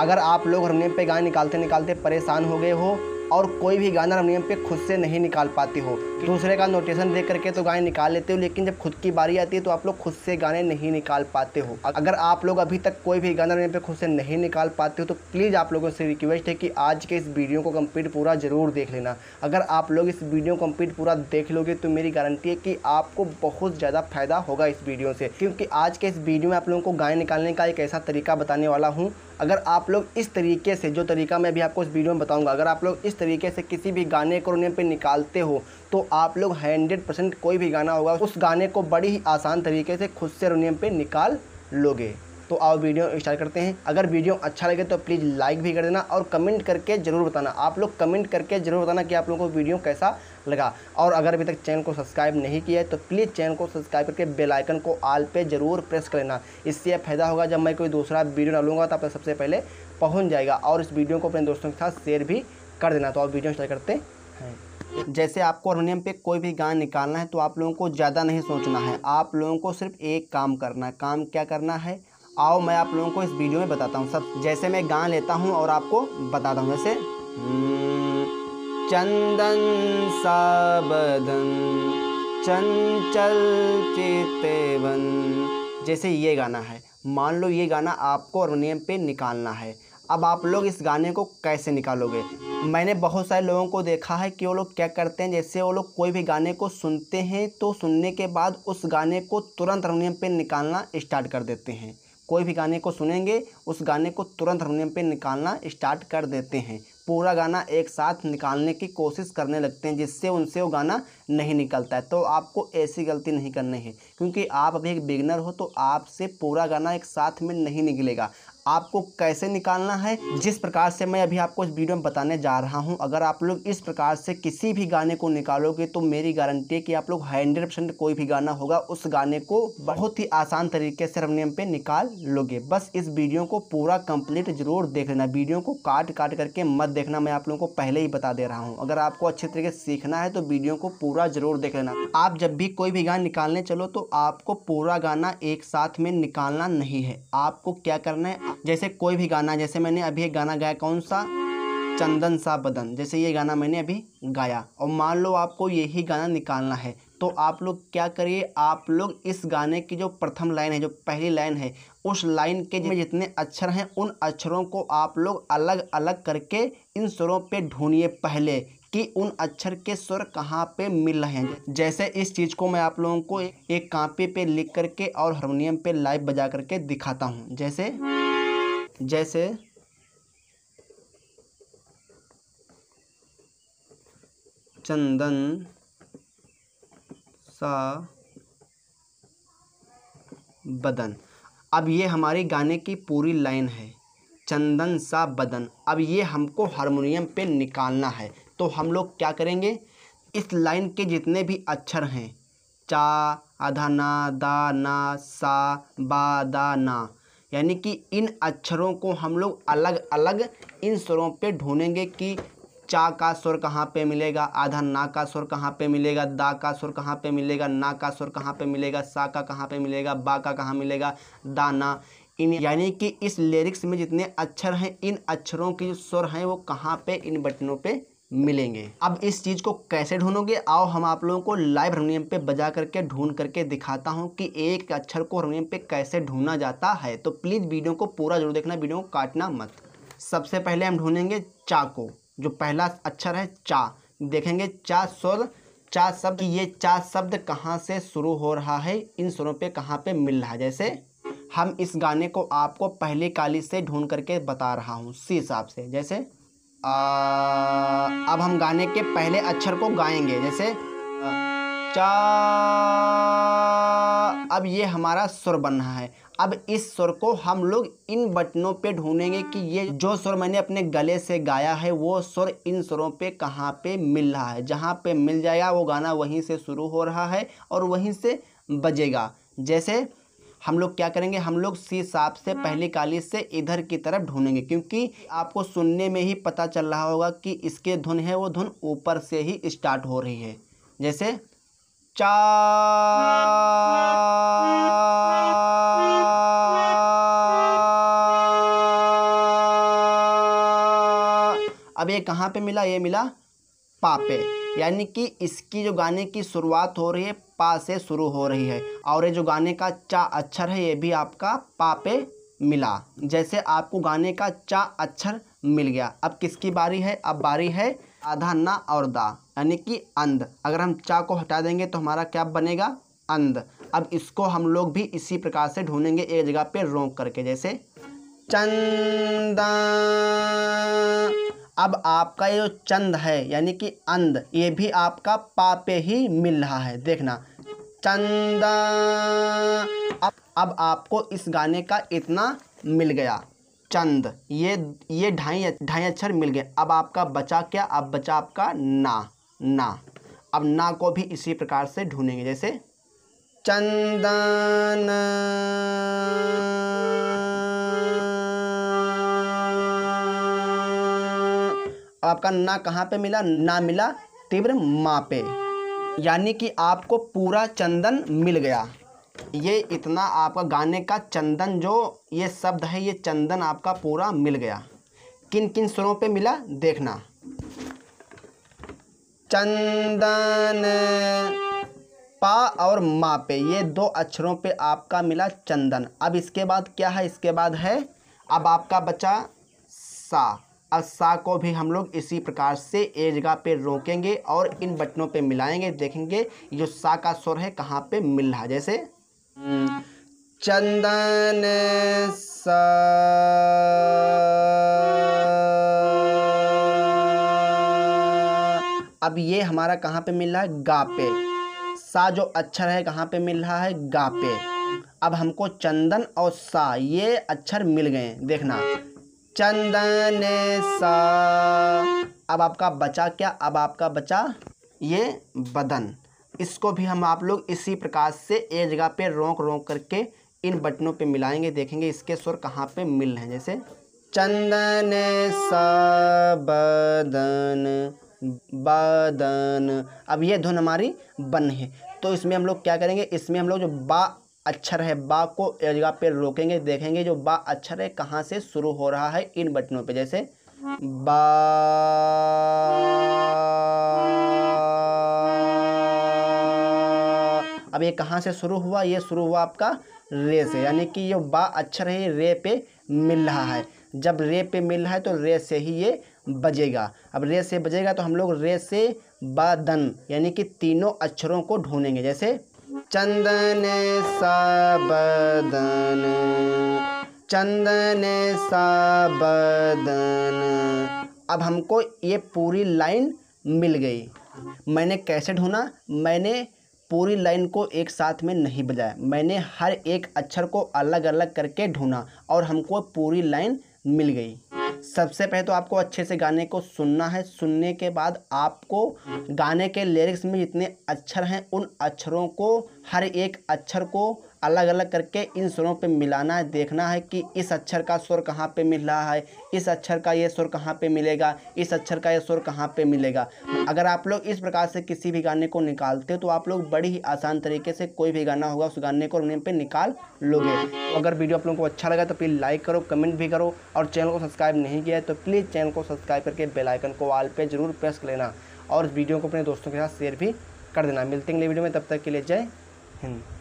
अगर आप लोग हारमोनियम पे गाना निकालते निकालते परेशान हो गए हो और कोई भी गाना हारमोनियम पे खुद से नहीं निकाल पाते हो दूसरे का नोटेशन देख करके तो गाने निकाल लेते हो लेकिन जब खुद की बारी आती है तो आप लोग खुद से गाने नहीं निकाल पाते हो अगर आप लोग अभी तक कोई भी गाना मेरे पे खुद से नहीं निकाल पाते हो तो प्लीज़ आप लोगों से रिक्वेस्ट है कि आज के इस वीडियो को कम्प्लीट पूरा ज़रूर देख लेना अगर आप लोग इस वीडियो को कम्प्लीट पूरा देख लोगे तो मेरी गारंटी है कि आपको बहुत ज़्यादा फायदा होगा इस वीडियो से क्योंकि आज के इस वीडियो में आप लोगों को गाय निकालने का एक ऐसा तरीका बताने वाला हूँ अगर आप लोग इस तरीके से जो तरीका मैं अभी आपको इस वीडियो में बताऊंगा अगर आप लोग इस तरीके से किसी भी गाने को रोने पे निकालते हो तो आप लोग हंड्रेड परसेंट कोई भी गाना होगा उस गाने को बड़ी ही आसान तरीके से खुद से रोनियम पे निकाल लोगे तो आओ वीडियो स्टार्ट करते हैं अगर वीडियो अच्छा लगे तो प्लीज़ लाइक भी कर देना और कमेंट करके ज़रूर बताना आप लोग कमेंट करके ज़रूर बताना कि आप लोगों को वीडियो कैसा लगा और अगर अभी तक चैनल को सब्सक्राइब नहीं किया है तो प्लीज़ चैनल को सब्सक्राइब करके बेल आइकन को आल पे ज़रूर प्रेस कर लेना इससे फ़ायदा होगा जब मैं कोई दूसरा वीडियो डालूंगा तो आप सबसे पहले पहुँच जाएगा और इस वीडियो को अपने दोस्तों के साथ शेयर भी कर देना तो आप वीडियो स्टार्ट करते हैं जैसे आपको हारमोनियम पे कोई भी गाना निकालना है तो आप लोगों को ज़्यादा नहीं सोचना है आप लोगों को सिर्फ एक काम करना है काम क्या करना है आओ मैं आप लोगों को इस वीडियो में बताता हूँ सब जैसे मैं गान लेता हूँ और आपको बताता हूँ जैसे हम्म, चंदन साबदन चंचल चितेवन जैसे ये गाना है मान लो ये गाना आपको हारमोनियम पे निकालना है अब आप लोग इस गाने को कैसे निकालोगे मैंने बहुत सारे लोगों को देखा है कि वो लोग क्या करते हैं जैसे वो लोग कोई भी गाने को सुनते हैं तो सुनने के बाद उस गाने को तुरंत हारमोनियम पे निकालना स्टार्ट कर देते हैं कोई भी गाने को सुनेंगे उस गाने को तुरंत हारमोनियम पे निकालना स्टार्ट कर देते हैं पूरा गाना एक साथ निकालने की कोशिश करने लगते हैं जिससे उनसे वो गाना नहीं निकलता है तो आपको ऐसी गलती नहीं करनी है क्योंकि आप अभी एक बिगनर हो तो आपसे पूरा गाना एक साथ में नहीं निकलेगा आपको कैसे निकालना है जिस प्रकार से मैं अभी आपको इस वीडियो में बताने जा रहा हूँ अगर आप लोग इस प्रकार से किसी भी गाने को निकालोगे तो मेरी गारंटी है कि आप लोग हंड्रेड परसेंट कोई भी गाना होगा उस गाने को बहुत ही आसान तरीके से रमनियम पे निकाल लोगे बस इस वीडियो को पूरा कंप्लीट जरूर देख लेना वीडियो को काट काट करके मत देखना मैं आप लोगों को पहले ही बता दे रहा हूँ अगर आपको अच्छे तरीके से सीखना है तो वीडियो को पूरा जरूर देख लेना आप जब भी कोई भी गाना निकालने चलो तो आपको पूरा गाना एक साथ में निकालना नहीं है आपको क्या करना है जैसे कोई भी गाना जैसे मैंने अभी एक गाना गाया कौन सा चंदन सा बदन जैसे ये गाना मैंने अभी गाया और मान लो आपको यही गाना निकालना है तो आप लोग क्या करिए आप लोग इस गाने की जो प्रथम लाइन है जो पहली लाइन है उस लाइन के जितने अक्षर हैं उन अक्षरों को आप लोग अलग अलग करके इन स्वरों पे ढूंढिए पहले कि उन अक्षर के स्वर कहाँ पे मिल रहे हैं जैसे इस चीज़ को मैं आप लोगों को एक कापी पे लिख करके और हारमोनियम पे लाइव बजा करके दिखाता हूँ जैसे जैसे चंदन सा बदन अब ये हमारे गाने की पूरी लाइन है चंदन सा बदन अब ये हमको हारमोनियम पे निकालना है तो हम लोग क्या करेंगे इस लाइन के जितने भी अक्षर हैं चा आधा ना दा ना सा बा दा ना यानी कि इन अक्षरों को हम लोग अलग अलग इन स्वरों पे ढूंढेंगे कि चा का स्वर कहाँ पे मिलेगा आधा ना का स्वर कहाँ पे मिलेगा दा का स्वर कहाँ पे मिलेगा ना का स्वर कहाँ पे मिलेगा सा का कहाँ पे मिलेगा बा का कहाँ मिलेगा दाना इन यानी कि इस लिरिक्स में जितने अक्षर हैं इन अक्षरों के जो स्वर हैं वो कहाँ पे इन बटनों पे मिलेंगे अब इस चीज़ को कैसे ढूंढोगे आओ हम आप लोगों को लाइव हारमोनियम पे बजा करके ढूंढ करके दिखाता हूँ कि एक अक्षर को हारमोनियम पे कैसे ढूंढना जाता है तो प्लीज़ वीडियो को पूरा जरूर देखना वीडियो को काटना मत सबसे पहले हम ढूंढेंगे चा को जो पहला अक्षर है चा देखेंगे चा स्वर चा शब्द ये चा शब्द कहाँ से शुरू हो रहा है इन स्वरों पर कहाँ पर मिल रहा है जैसे हम इस गाने को आपको पहली काली से ढूंढ करके बता रहा हूँ सी हिसाब से जैसे आ, अब हम गाने के पहले अक्षर को गाएंगे जैसे चा अब ये हमारा सुर रहा है अब इस सुर को हम लोग इन बटनों पे ढूंढेंगे कि ये जो सुर मैंने अपने गले से गाया है वो सुर इन सुरों पे कहाँ पे मिल रहा है जहाँ पे मिल जाएगा वो गाना वहीं से शुरू हो रहा है और वहीं से बजेगा जैसे हम लोग क्या करेंगे हम लोग सी साप से हाँ। पहली काली से इधर की तरफ ढूंढेंगे क्योंकि आपको सुनने में ही पता चल रहा होगा कि इसके धुन है वो धुन ऊपर से ही स्टार्ट हो रही है जैसे चा अब ये कहाँ पे मिला ये मिला पापे यानी कि इसकी जो गाने की शुरुआत हो रही है पा से शुरू हो रही है और ये जो गाने का चा अक्षर है ये भी आपका पा पे मिला जैसे आपको गाने का चा अक्षर मिल गया अब किसकी बारी है अब बारी है आधा ना और दा यानी कि अंध अगर हम चा को हटा देंगे तो हमारा क्या बनेगा अंध अब इसको हम लोग भी इसी प्रकार से ढूंढेंगे एक जगह पे रोक करके जैसे चंदा अब आपका ये जो चंद है यानी कि अंध ये भी आपका पापे ही मिल रहा है देखना चंदा अब अब आपको इस गाने का इतना मिल गया चंद ये ये ढाई ढाई अक्षर मिल गए अब आपका बचा क्या अब बचा आपका ना ना अब ना को भी इसी प्रकार से ढूंढेंगे जैसे चंदन आपका ना कहाँ पे मिला ना मिला तीव्र माँ पे यानी कि आपको पूरा चंदन मिल गया ये इतना आपका गाने का चंदन जो ये शब्द है ये चंदन आपका पूरा मिल गया किन किन स्वरों पे मिला देखना चंदन पा और माँ पे ये दो अक्षरों पे आपका मिला चंदन अब इसके बाद क्या है इसके बाद है अब आपका बचा सा अस्सा को भी हम लोग इसी प्रकार से ए जगह पे रोकेंगे और इन बटनों पे मिलाएंगे देखेंगे जो सा का स्वर है कहाँ पे मिल रहा जैसे चंदन सा अब ये हमारा कहाँ पे मिल रहा है गा पे सा जो अक्षर है कहाँ पे मिल रहा है गा पे अब हमको चंदन और सा ये अक्षर मिल गए देखना चंदन सा अब आपका बचा क्या अब आपका बचा ये बदन इसको भी हम आप लोग इसी प्रकार से एक जगह पे रोक रोक करके इन बटनों पे मिलाएंगे देखेंगे इसके स्वर कहाँ पे मिल रहे हैं जैसे चंदन सा बदन बदन अब ये धुन हमारी बन है तो इसमें हम लोग क्या करेंगे इसमें हम लोग जो बा अक्षर अच्छा है बा को एक जगह पर रोकेंगे देखेंगे जो बा अक्षर अच्छा है कहाँ से शुरू हो रहा है इन बटनों पे जैसे बा अब ये कहाँ से शुरू हुआ ये शुरू हुआ आपका रे से यानी कि ये बा अक्षर अच्छा है रे पे मिल रहा है जब रे पे मिल रहा है तो रे से ही ये बजेगा अब रे से बजेगा तो हम लोग रे से बा दन यानी कि तीनों अक्षरों को ढूंढेंगे जैसे चंदन साबदन चंदन साबदन अब हमको ये पूरी लाइन मिल गई मैंने कैसे ढूंढा मैंने पूरी लाइन को एक साथ में नहीं बजाया मैंने हर एक अक्षर को अलग अलग करके ढूंढा और हमको पूरी लाइन मिल गई सबसे पहले तो आपको अच्छे से गाने को सुनना है सुनने के बाद आपको गाने के लिरिक्स में जितने अक्षर हैं उन अक्षरों को हर एक अक्षर को अलग अलग करके इन स्वरों पे मिलाना है देखना है कि इस अक्षर का स्वर कहाँ पे मिल रहा है इस अक्षर का ये स्वर कहाँ पे मिलेगा इस अक्षर का ये स्वर कहाँ पे मिलेगा अगर आप लोग इस प्रकार से किसी भी गाने को निकालते हो तो आप लोग बड़ी ही आसान तरीके से कोई भी गाना होगा उस गाने को अपने पे निकाल लोगे तो अगर वीडियो आप लोगों को अच्छा लगा तो प्लीज़ लाइक करो कमेंट भी करो और चैनल को सब्सक्राइब नहीं किया है तो प्लीज़ चैनल को सब्सक्राइब करके बेलाइकन को वाल पर जरूर प्रेस कर लेना और इस वीडियो को अपने दोस्तों के साथ शेयर भी कर देना मिलते हैं अगले वीडियो में तब तक के लिए जय हिंद